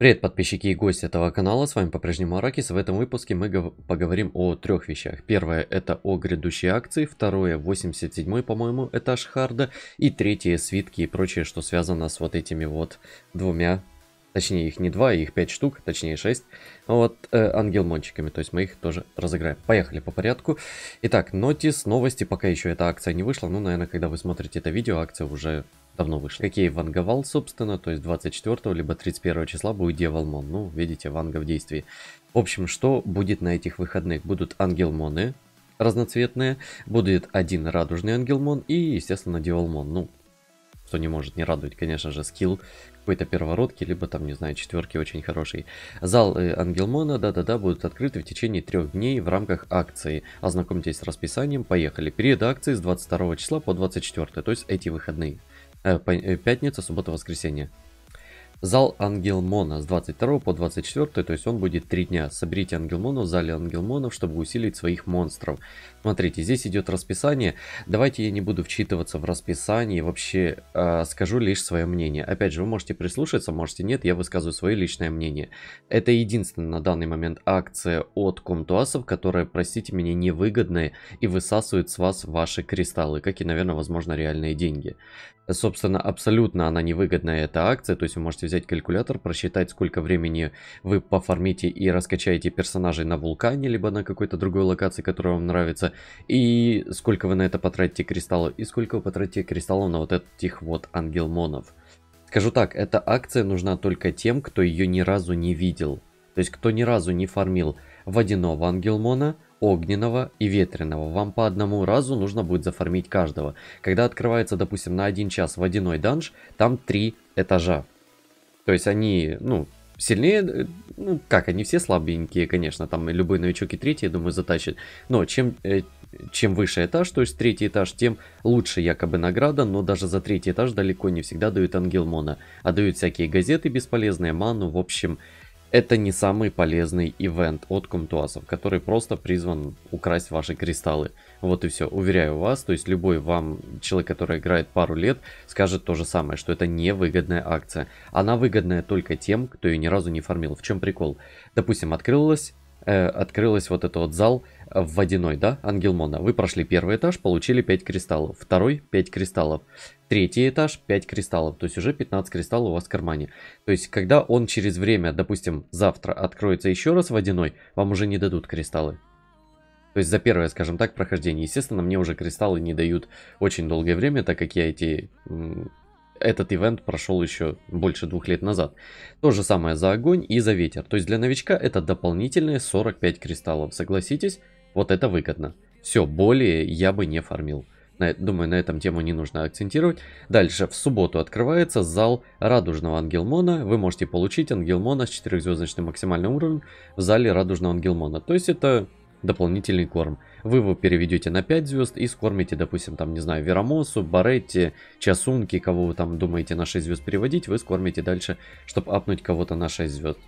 Привет, подписчики и гости этого канала, с вами по-прежнему Аракис. В этом выпуске мы поговорим о трех вещах. Первое это о грядущей акции, второе 87 по-моему этаж харда и третье свитки и прочее, что связано с вот этими вот двумя Точнее, их не два, их пять штук, точнее шесть, Вот, э, ангел-мончиками, то есть мы их тоже разыграем. Поехали по порядку. Итак, Нотис, новости, пока еще эта акция не вышла. Ну, наверное, когда вы смотрите это видео, акция уже давно вышла. Какие ванговал, собственно, то есть 24 либо 31 числа будет Девалмон. Ну, видите, ванга в действии. В общем, что будет на этих выходных? Будут ангелмоны разноцветные, будет один радужный ангелмон и, естественно, Девалмон. Ну, что не может не радовать, конечно же, скилл какой-то первородки, либо там, не знаю, четверки очень хороший. Зал э, Ангелмона, да-да-да, будут открыты в течение трех дней в рамках акции. Ознакомьтесь с расписанием, поехали. перед акции с 22 числа по 24, то есть эти выходные. Э, э, пятница, суббота, воскресенье. Зал Ангелмона с 22 по 24, то есть он будет 3 дня. Соберите Ангелмонов в зале Ангелмонов, чтобы усилить своих монстров. Смотрите, здесь идет расписание. Давайте я не буду вчитываться в расписание, вообще э, скажу лишь свое мнение. Опять же, вы можете прислушаться, можете нет, я высказываю свое личное мнение. Это единственная на данный момент акция от Комтуасов, которая, простите меня, невыгодная и высасывает с вас ваши кристаллы, как и, наверное, возможно, реальные деньги. Собственно, абсолютно она невыгодная, эта акция, то есть вы можете взять калькулятор, просчитать, сколько времени вы пофармите и раскачаете персонажей на вулкане, либо на какой-то другой локации, которая вам нравится, и сколько вы на это потратите кристаллов, и сколько вы потратите кристаллов на вот этих вот ангелмонов. Скажу так, эта акция нужна только тем, кто ее ни разу не видел. То есть, кто ни разу не фармил водяного ангелмона, огненного и ветреного. Вам по одному разу нужно будет зафармить каждого. Когда открывается, допустим, на один час водяной данж, там три этажа. То есть они, ну, сильнее, э, ну, как, они все слабенькие, конечно, там любой новичок и третий, я думаю, затащит. Но чем, э, чем выше этаж, то есть третий этаж, тем лучше якобы награда, но даже за третий этаж далеко не всегда дают ангелмона, а дают всякие газеты бесполезные, ману, в общем, это не самый полезный ивент от комтуасов, который просто призван украсть ваши кристаллы. Вот и все, уверяю вас, то есть любой вам человек, который играет пару лет, скажет то же самое, что это невыгодная акция. Она выгодная только тем, кто ее ни разу не фармил. В чем прикол? Допустим, открылась, э, открылась вот этот вот зал, в водяной, да, ангел Мона, вы прошли первый этаж, получили 5 кристаллов, второй 5 кристаллов, третий этаж 5 кристаллов, то есть уже 15 кристаллов у вас в кармане. То есть, когда он через время, допустим, завтра откроется еще раз водяной, вам уже не дадут кристаллы. То есть за первое, скажем так, прохождение. Естественно, мне уже кристаллы не дают очень долгое время, так как я эти этот ивент прошел еще больше двух лет назад. То же самое за огонь и за ветер. То есть для новичка это дополнительные 45 кристаллов. Согласитесь, вот это выгодно. Все, более я бы не фармил. На, э, думаю, на этом тему не нужно акцентировать. Дальше, в субботу открывается зал Радужного Ангелмона. Вы можете получить Ангелмона с 4-звездочным максимальным уровнем в зале Радужного Ангелмона. То есть это дополнительный корм. Вы его переведете на 5 звезд и скормите, допустим, там, не знаю, Верамосу, Баретти, Часунки, кого вы там думаете на 6 звезд переводить, вы скормите дальше, чтобы апнуть кого-то на 6 звезд.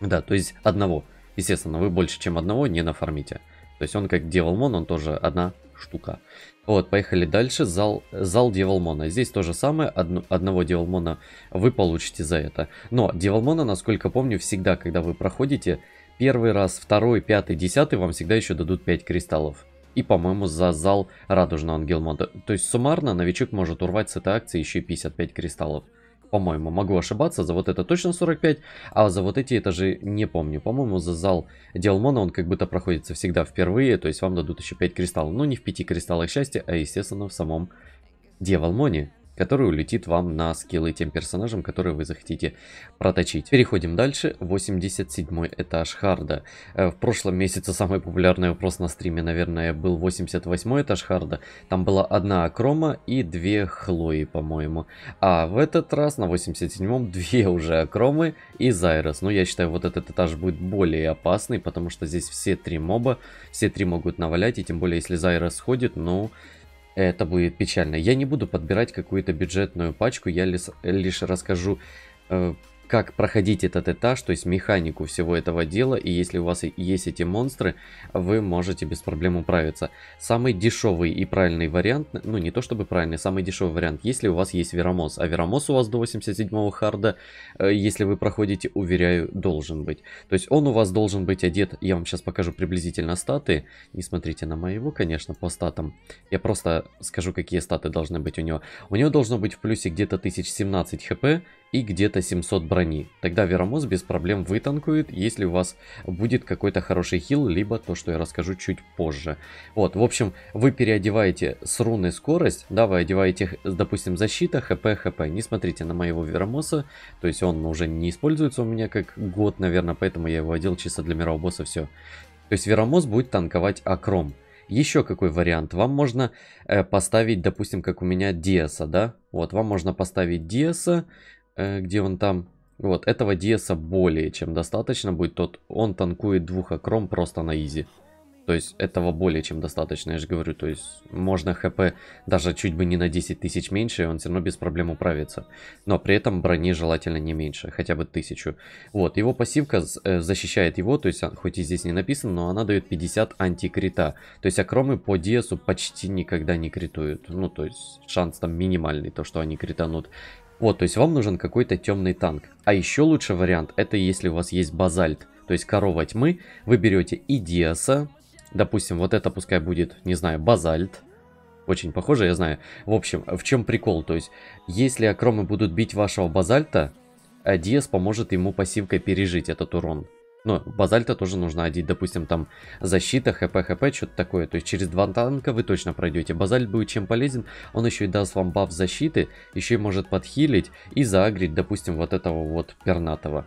Да, то есть одного. Естественно, вы больше, чем одного не нафармите. То есть он как Деволмон, он тоже одна штука. Вот, поехали дальше. Зал, зал Деволмона. Здесь то же самое. Одно, одного Деволмона вы получите за это. Но Деволмона, насколько помню, всегда, когда вы проходите, первый раз, второй, пятый, десятый, вам всегда еще дадут 5 кристаллов. И, по-моему, за зал Радужного Ангелмонта. То есть, суммарно новичок может урвать с этой акции еще и 55 кристаллов. По-моему, могу ошибаться. За вот это точно 45, а за вот эти этажи не помню. По-моему, за зал Диалмона он как будто проходится всегда впервые, то есть вам дадут еще 5 кристаллов. Ну, не в 5 кристаллах счастья, а, естественно, в самом Девалмоне который улетит вам на скиллы тем персонажам, которые вы захотите проточить. Переходим дальше. 87 этаж харда. Э, в прошлом месяце самый популярный вопрос на стриме, наверное, был 88 этаж харда. Там была одна акрома и две хлои, по-моему. А в этот раз на 87-м две уже акромы и Зайрос. Но ну, я считаю, вот этот этаж будет более опасный, потому что здесь все три моба, все три могут навалять, и тем более, если Зайрос сходит, ну... Но это будет печально. Я не буду подбирать какую-то бюджетную пачку, я лишь, лишь расскажу, э, как проходить этот этаж, то есть механику всего этого дела, и если у вас есть эти монстры, вы можете без проблем управиться. Самый дешевый и правильный вариант, ну не то чтобы правильный, самый дешевый вариант, если у вас есть Верамос. а Верамос у вас до 87 харда, э, если вы проходите, уверяю, должен быть. То есть он у вас должен быть одет, я вам сейчас покажу приблизительно статы, не смотрите на моего, конечно, по статам, я просто скажу, какие статы должны быть у него. У него должно быть в плюсе где-то 1017 хп, и где-то 700 брони. Тогда Верамос без проблем вытанкует, если у вас будет какой-то хороший хил, либо то, что я расскажу чуть позже. Вот, в общем, вы переодеваете с руны скорость, да, вы одеваете, допустим, защита, хп, хп. Не смотрите на моего Верамоса, то есть он уже не используется у меня как год, наверное, поэтому я его одел чисто для мирового босса, все. То есть Верамос будет танковать Акром. Еще какой вариант? Вам можно э, поставить, допустим, как у меня Диаса, да? Вот, вам можно поставить Диаса, Э, где он там. Вот, этого Диаса более чем достаточно будет. Тот, он танкует двух акром просто на изи. То есть этого более чем достаточно, я же говорю. То есть можно хп даже чуть бы не на 10 тысяч меньше, и он все равно без проблем управится. Но при этом брони желательно не меньше, хотя бы тысячу. Вот, его пассивка э, защищает его, то есть а, хоть и здесь не написано, но она дает 50 антикрита. То есть акромы по Диасу почти никогда не критуют. Ну, то есть шанс там минимальный, то что они кританут. Вот, то есть вам нужен какой-то темный танк. А еще лучший вариант, это если у вас есть базальт, то есть корова тьмы, вы берете и допустим, вот это пускай будет, не знаю, базальт, очень похоже, я знаю. В общем, в чем прикол, то есть, если акромы будут бить вашего базальта, Диас поможет ему пассивкой пережить этот урон. Ну, базальта тоже нужно одеть, допустим, там защита, хп, хп, что-то такое. То есть через два танка вы точно пройдете. Базальт будет чем полезен, он еще и даст вам баф защиты, еще и может подхилить и заагрить, допустим, вот этого вот пернатого.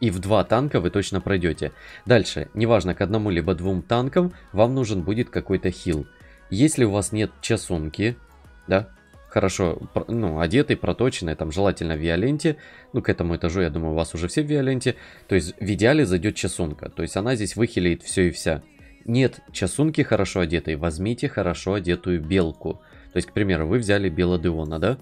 И в два танка вы точно пройдете. Дальше, неважно, к одному либо двум танкам вам нужен будет какой-то хил. Если у вас нет часунки, да, хорошо ну, одетый, проточенный, там желательно в Виоленте. Ну, к этому этажу, я думаю, у вас уже все в Виоленте. То есть в идеале зайдет часунка. То есть она здесь выхилит все и вся. Нет часунки хорошо одетой, возьмите хорошо одетую белку. То есть, к примеру, вы взяли Белодеона, да?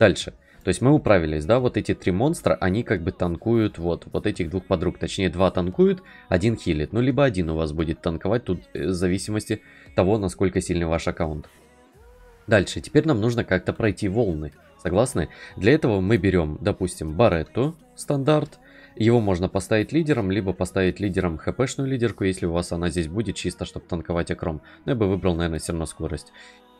Дальше. То есть мы управились, да, вот эти три монстра, они как бы танкуют вот, вот этих двух подруг, точнее два танкуют, один хилит, ну либо один у вас будет танковать, тут э, в зависимости того, насколько сильный ваш аккаунт. Дальше, теперь нам нужно как-то пройти волны, согласны? Для этого мы берем, допустим, Баретту, стандарт, его можно поставить лидером, либо поставить лидером хпшную лидерку, если у вас она здесь будет чисто, чтобы танковать окром. Но я бы выбрал, наверное, все равно скорость.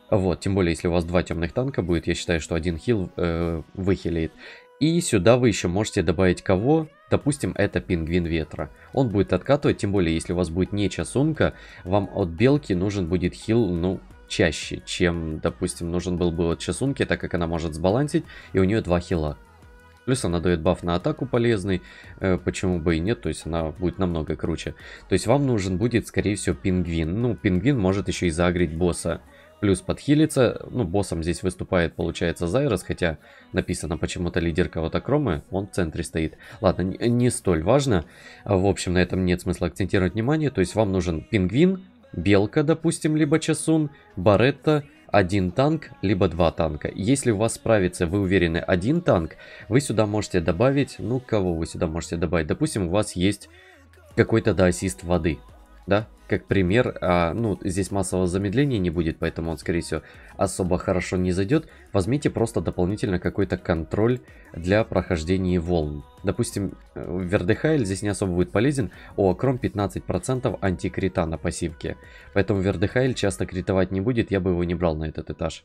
Вот, тем более, если у вас два темных танка будет, я считаю, что один хил э, выхилит. И сюда вы еще можете добавить кого? Допустим, это пингвин ветра. Он будет откатывать, тем более, если у вас будет не часунка, вам от белки нужен будет хил, ну, чаще, чем, допустим, нужен был бы вот часунки, так как она может сбалансить, и у нее два хила. Плюс она дает баф на атаку полезный, э, почему бы и нет, то есть она будет намного круче. То есть вам нужен будет, скорее всего, пингвин. Ну, пингвин может еще и заагрить босса. Плюс подхилиться, ну, боссом здесь выступает, получается, Зайрос, хотя написано почему-то лидер вот Акромы, он в центре стоит. Ладно, не, не столь важно, в общем, на этом нет смысла акцентировать внимание, то есть вам нужен пингвин, Белка, допустим, либо Часун, Баретта, один танк, либо два танка. Если у вас справится, вы уверены, один танк, вы сюда можете добавить, ну, кого вы сюда можете добавить? Допустим, у вас есть какой-то, да, воды да, как пример, а, ну, здесь массового замедления не будет, поэтому он, скорее всего, особо хорошо не зайдет. Возьмите просто дополнительно какой-то контроль для прохождения волн. Допустим, э, Вердехайль здесь не особо будет полезен, у Акром 15% антикрита на пассивке. Поэтому Вердехайль часто критовать не будет, я бы его не брал на этот этаж.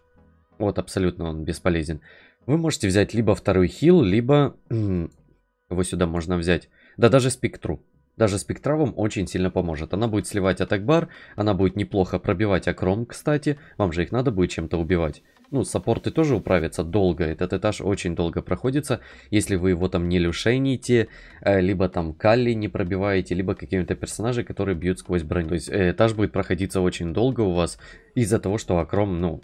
Вот, абсолютно он бесполезен. Вы можете взять либо второй хил, либо... его сюда можно взять. Да даже спектру. Даже спектравом очень сильно поможет. Она будет сливать атакбар, она будет неплохо пробивать акром, кстати. Вам же их надо будет чем-то убивать. Ну, саппорты тоже управятся долго. Этот этаж очень долго проходится. Если вы его там не люшените, э, либо там калли не пробиваете, либо какими-то персонажи, которые бьют сквозь броню. То есть э, этаж будет проходиться очень долго у вас из-за того, что акром, ну,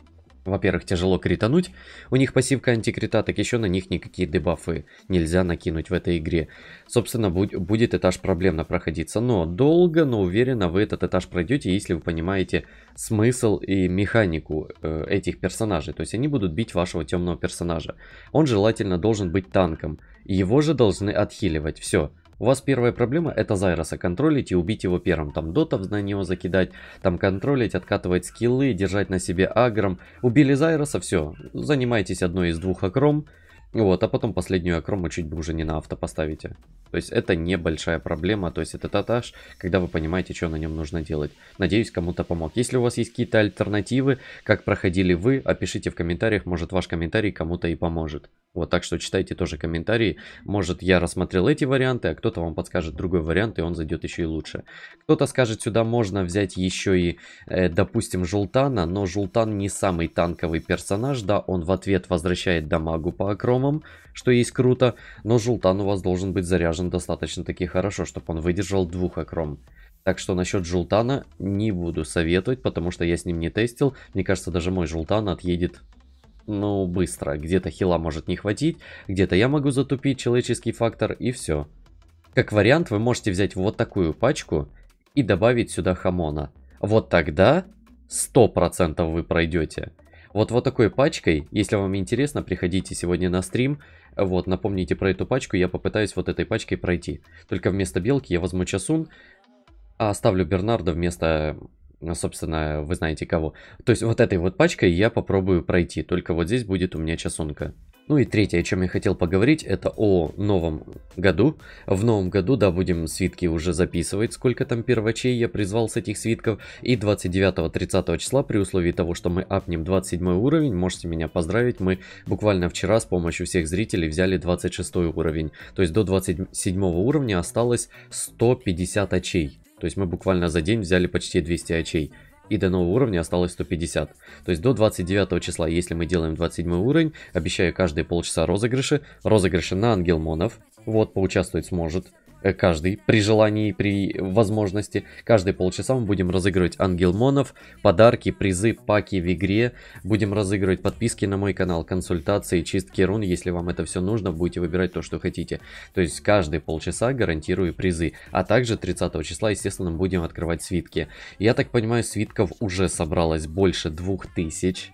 во-первых, тяжело критануть. У них пассивка антикрита, так еще на них никакие дебафы нельзя накинуть в этой игре. Собственно, будь, будет этаж проблемно проходиться. Но долго, но уверенно вы этот этаж пройдете, если вы понимаете смысл и механику э, этих персонажей. То есть они будут бить вашего темного персонажа. Он желательно должен быть танком. Его же должны отхиливать. Все. У вас первая проблема это Зайроса контролить и убить его первым. Там дотов на него закидать, там контролить, откатывать скиллы, держать на себе агром. Убили Зайроса, все, занимайтесь одной из двух акром. Вот, а потом последнюю акрому чуть бы уже не на авто поставите. То есть это небольшая проблема, то есть это татаж, когда вы понимаете, что на нем нужно делать. Надеюсь, кому-то помог. Если у вас есть какие-то альтернативы, как проходили вы, опишите в комментариях, может ваш комментарий кому-то и поможет. Вот, так что читайте тоже комментарии. Может я рассмотрел эти варианты, а кто-то вам подскажет другой вариант, и он зайдет еще и лучше. Кто-то скажет, сюда можно взять еще и, э, допустим, Жултана, но Жултан не самый танковый персонаж, да, он в ответ возвращает дамагу по акрому громом, что есть круто, но Жултан у вас должен быть заряжен достаточно-таки хорошо, чтобы он выдержал двух окром. Так что насчет Жултана не буду советовать, потому что я с ним не тестил. Мне кажется, даже мой Жултан отъедет ну, быстро. Где-то хила может не хватить, где-то я могу затупить человеческий фактор и все. Как вариант, вы можете взять вот такую пачку и добавить сюда хамона. Вот тогда 100% вы пройдете. Вот, вот такой пачкой, если вам интересно, приходите сегодня на стрим, вот, напомните про эту пачку, я попытаюсь вот этой пачкой пройти. Только вместо белки я возьму часун, а оставлю Бернарда вместо, собственно, вы знаете кого. То есть вот этой вот пачкой я попробую пройти, только вот здесь будет у меня часунка. Ну и третье, о чем я хотел поговорить, это о новом году. В новом году, да, будем свитки уже записывать, сколько там первочей я призвал с этих свитков. И 29-30 числа, при условии того, что мы апнем 27 уровень, можете меня поздравить, мы буквально вчера с помощью всех зрителей взяли 26 уровень. То есть до 27 уровня осталось 150 очей. То есть мы буквально за день взяли почти 200 очей и до нового уровня осталось 150. То есть до 29 числа, если мы делаем 27 уровень, обещаю каждые полчаса розыгрыши, розыгрыши на ангелмонов, вот, поучаствовать сможет. Э, каждый, при желании, при возможности. Каждые полчаса мы будем разыгрывать ангелмонов, подарки, призы, паки в игре. Будем разыгрывать подписки на мой канал, консультации, чистки рун. Если вам это все нужно, будете выбирать то, что хотите. То есть каждые полчаса гарантирую призы. А также 30 числа, естественно, будем открывать свитки. Я так понимаю, свитков уже собралось больше 2000.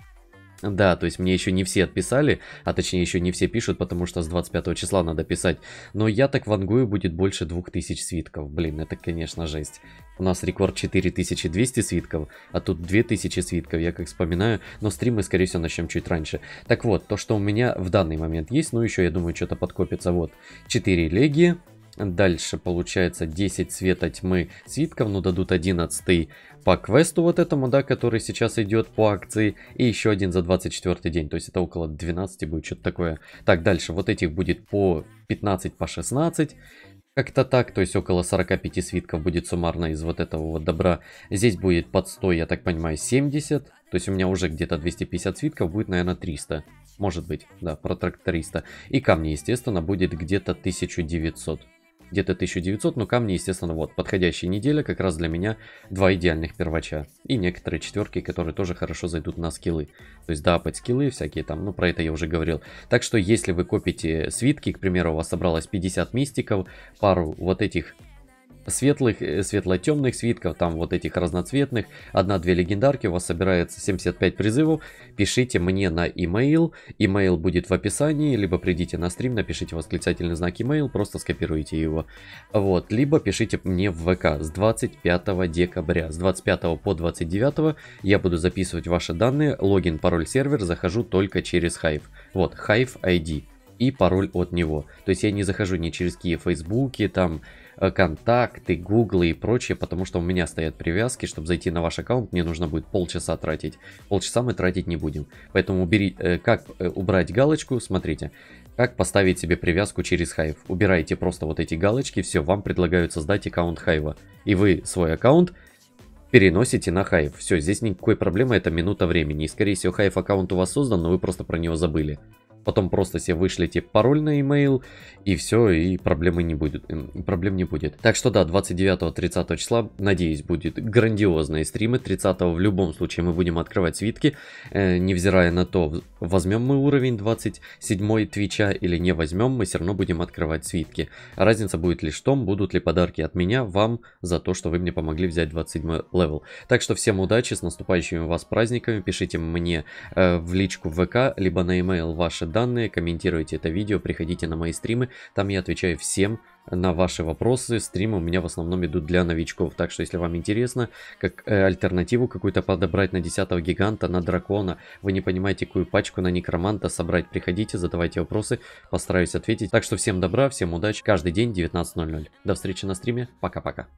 Да, то есть мне еще не все отписали, а точнее еще не все пишут, потому что с 25 числа надо писать. Но я так вангую, будет больше 2000 свитков. Блин, это, конечно, жесть. У нас рекорд 4200 свитков, а тут 2000 свитков, я как вспоминаю. Но стримы, скорее всего, начнем чуть раньше. Так вот, то, что у меня в данный момент есть, ну еще, я думаю, что-то подкопится. Вот, 4 легии. Дальше получается 10 света тьмы свитков, ну дадут 11 по квесту вот этому, да, который сейчас идет по акции. И еще один за 24 день, то есть это около 12 будет, что-то такое. Так, дальше вот этих будет по 15, по 16. Как-то так, то есть около 45 свитков будет суммарно из вот этого вот добра. Здесь будет под 100, я так понимаю, 70. То есть у меня уже где-то 250 свитков, будет, наверное, 300. Может быть, да, про тракториста. И камни, естественно, будет где-то 1900 где-то 1900, но камни, естественно, вот, подходящая неделя, как раз для меня два идеальных первача. И некоторые четверки, которые тоже хорошо зайдут на скиллы. То есть да, под скиллы всякие там, ну про это я уже говорил. Так что если вы копите свитки, к примеру, у вас собралось 50 мистиков, пару вот этих светлых, э, светло-темных свитков, там вот этих разноцветных, одна-две легендарки, у вас собирается 75 призывов, пишите мне на email email будет в описании, либо придите на стрим, напишите восклицательный знак email просто скопируйте его, вот, либо пишите мне в ВК с 25 декабря, с 25 по 29 я буду записывать ваши данные, логин, пароль, сервер, захожу только через Hive, вот, Hive ID, и пароль от него. То есть я не захожу ни через какие фейсбуки, там Э, контакты, гуглы и прочее, потому что у меня стоят привязки, чтобы зайти на ваш аккаунт, мне нужно будет полчаса тратить. Полчаса мы тратить не будем. Поэтому убери, э, как э, убрать галочку, смотрите, как поставить себе привязку через Hive. Убираете просто вот эти галочки, все, вам предлагают создать аккаунт Hive. И вы свой аккаунт переносите на Hive. Все, здесь никакой проблемы, это минута времени. И скорее всего Hive аккаунт у вас создан, но вы просто про него забыли потом просто себе вышлите типа, пароль на email и все, и проблемы не будет. Проблем не будет. Так что да, 29-30 числа, надеюсь, будет грандиозные стримы. 30 в любом случае мы будем открывать свитки, э, невзирая на то, возьмем мы уровень 27 твича или не возьмем, мы все равно будем открывать свитки. Разница будет лишь в том, будут ли подарки от меня вам за то, что вы мне помогли взять 27 левел. Так что всем удачи, с наступающими вас праздниками, пишите мне э, в личку в ВК, либо на email ваши данные, комментируйте это видео, приходите на мои стримы, там я отвечаю всем на ваши вопросы. Стримы у меня в основном идут для новичков, так что если вам интересно, как э, альтернативу какую-то подобрать на 10 гиганта, на дракона, вы не понимаете, какую пачку на некроманта собрать, приходите, задавайте вопросы, постараюсь ответить. Так что всем добра, всем удачи, каждый день 19.00. До встречи на стриме, пока-пока.